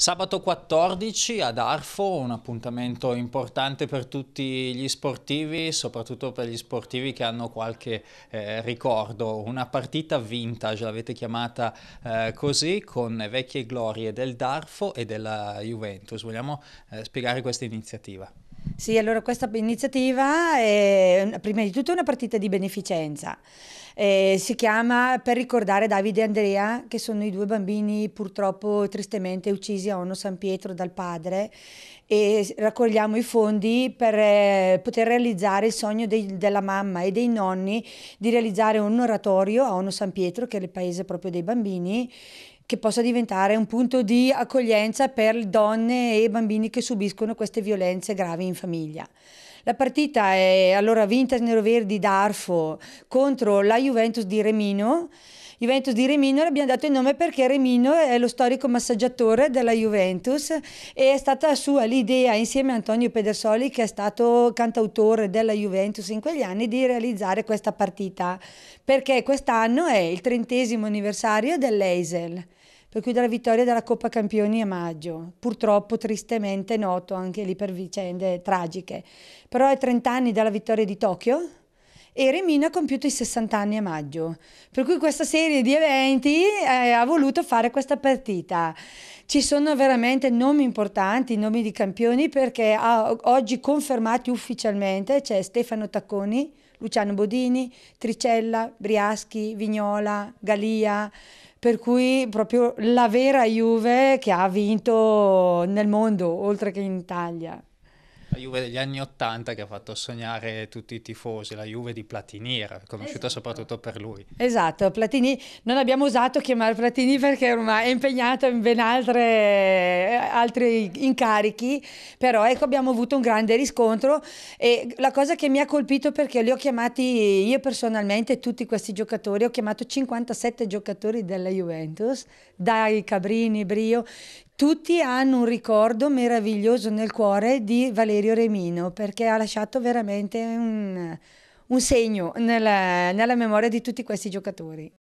Sabato 14 ad Arfo, un appuntamento importante per tutti gli sportivi, soprattutto per gli sportivi che hanno qualche eh, ricordo. Una partita vintage, l'avete chiamata eh, così, con vecchie glorie del Darfo e della Juventus. Vogliamo eh, spiegare questa iniziativa? Sì, allora questa iniziativa è prima di tutto una partita di beneficenza. Eh, si chiama per ricordare Davide e Andrea, che sono i due bambini purtroppo tristemente uccisi a Ono San Pietro dal padre e raccogliamo i fondi per eh, poter realizzare il sogno dei, della mamma e dei nonni di realizzare un oratorio a Ono San Pietro, che è il paese proprio dei bambini, che possa diventare un punto di accoglienza per donne e bambini che subiscono queste violenze gravi in famiglia. La partita è allora Vintas Neroverdi d'Arfo contro la Juventus di Remino Juventus di Remino, le abbiamo dato il nome perché Remino è lo storico massaggiatore della Juventus e è stata sua l'idea insieme a Antonio Pedersoli che è stato cantautore della Juventus in quegli anni di realizzare questa partita perché quest'anno è il trentesimo anniversario dell'Eisel per cui dalla vittoria della Coppa Campioni a maggio, purtroppo tristemente noto anche lì per vicende tragiche. Però è 30 anni dalla vittoria di Tokyo, e Remino ha compiuto i 60 anni a maggio, per cui questa serie di eventi eh, ha voluto fare questa partita. Ci sono veramente nomi importanti, nomi di campioni, perché ah, oggi confermati ufficialmente c'è Stefano Tacconi, Luciano Bodini, Tricella, Briaschi, Vignola, Galia, per cui proprio la vera Juve che ha vinto nel mondo, oltre che in Italia. La Juve degli anni Ottanta che ha fatto sognare tutti i tifosi, la Juve di Platini era conosciuta esatto. soprattutto per lui. Esatto, Platini, non abbiamo usato chiamare Platini perché ormai è impegnato in ben altre, altri incarichi, però ecco abbiamo avuto un grande riscontro e la cosa che mi ha colpito perché li ho chiamati io personalmente tutti questi giocatori, ho chiamato 57 giocatori della Juventus, dai Cabrini, Brio, tutti hanno un ricordo meraviglioso nel cuore di Valerio Remino perché ha lasciato veramente un, un segno nella, nella memoria di tutti questi giocatori.